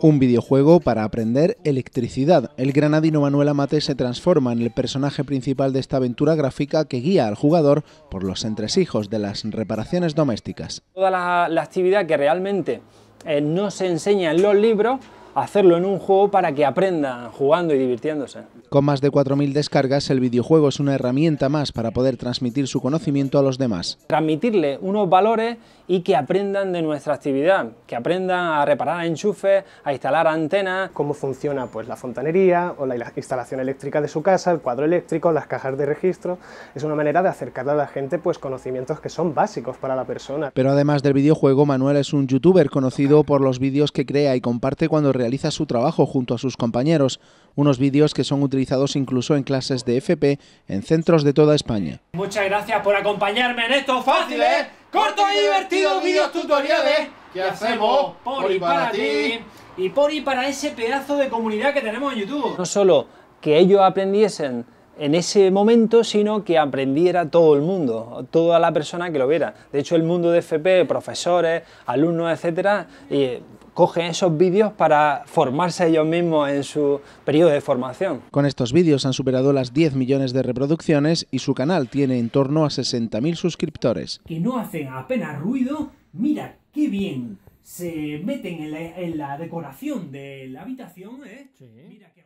Un videojuego para aprender electricidad. El granadino Manuel Amate se transforma en el personaje principal de esta aventura gráfica que guía al jugador por los entresijos de las reparaciones domésticas. Toda la, actividad que realmente eh, no se enseña en los libros hacerlo en un juego para que aprendan jugando y divirtiéndose. Con más de 4.000 descargas, el videojuego es una herramienta más para poder transmitir su conocimiento a los demás. Transmitirle unos valores y que aprendan de nuestra actividad, que aprendan a reparar enchufes, a instalar antenas. Cómo funciona pues, la fontanería o la instalación eléctrica de su casa, el cuadro eléctrico, las cajas de registro. Es una manera de acercarle a la gente pues, conocimientos que son básicos para la persona. Pero además del videojuego, Manuel es un youtuber conocido por los vídeos que crea y comparte cuando realiza su trabajo junto a sus compañeros, unos vídeos que son utilizados incluso en clases de FP en centros de toda España. Muchas gracias por acompañarme en estos fáciles, cortos y divertidos vídeos tutoriales que hacemos por y para ti y por y para ese pedazo de comunidad que tenemos en YouTube. No solo que ellos aprendiesen en ese momento, sino que aprendiera todo el mundo, toda la persona que lo viera. De hecho, el mundo de FP, profesores, alumnos, etcétera, cogen esos vídeos para formarse ellos mismos en su periodo de formación. Con estos vídeos han superado las 10 millones de reproducciones y su canal tiene en torno a 60.000 suscriptores. Que no hacen apenas ruido, mira qué bien se meten en la, decoración de la habitación, ¿eh? Mira qué